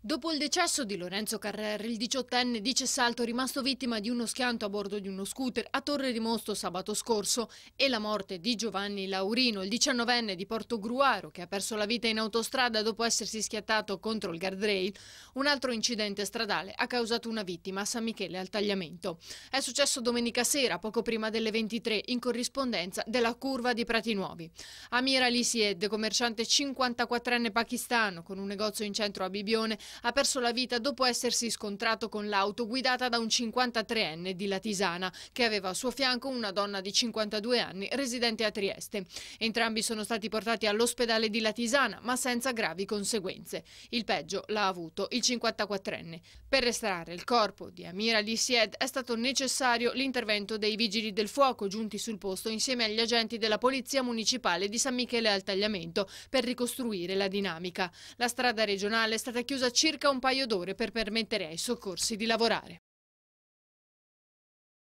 Dopo il decesso di Lorenzo Carrer, il diciottenne di Cessalto rimasto vittima di uno schianto a bordo di uno scooter a Torre di Mosto sabato scorso e la morte di Giovanni Laurino, il diciannovenne di Porto Gruaro che ha perso la vita in autostrada dopo essersi schiattato contro il guardrail, un altro incidente stradale ha causato una vittima a San Michele al tagliamento. È successo domenica sera, poco prima delle 23, in corrispondenza della curva di Prati Nuovi. Amir Ali Sied, commerciante 54enne pakistano con un negozio in centro a Bibione, ha perso la vita dopo essersi scontrato con l'auto guidata da un 53enne di Latisana, che aveva a suo fianco una donna di 52 anni residente a Trieste. Entrambi sono stati portati all'ospedale di Latisana, ma senza gravi conseguenze. Il peggio l'ha avuto il 54enne. Per estrarre il corpo di Amira Lissied è stato necessario l'intervento dei vigili del fuoco giunti sul posto insieme agli agenti della Polizia Municipale di San Michele al Tagliamento per ricostruire la dinamica. La strada regionale è stata chiusa circa un paio d'ore per permettere ai soccorsi di lavorare.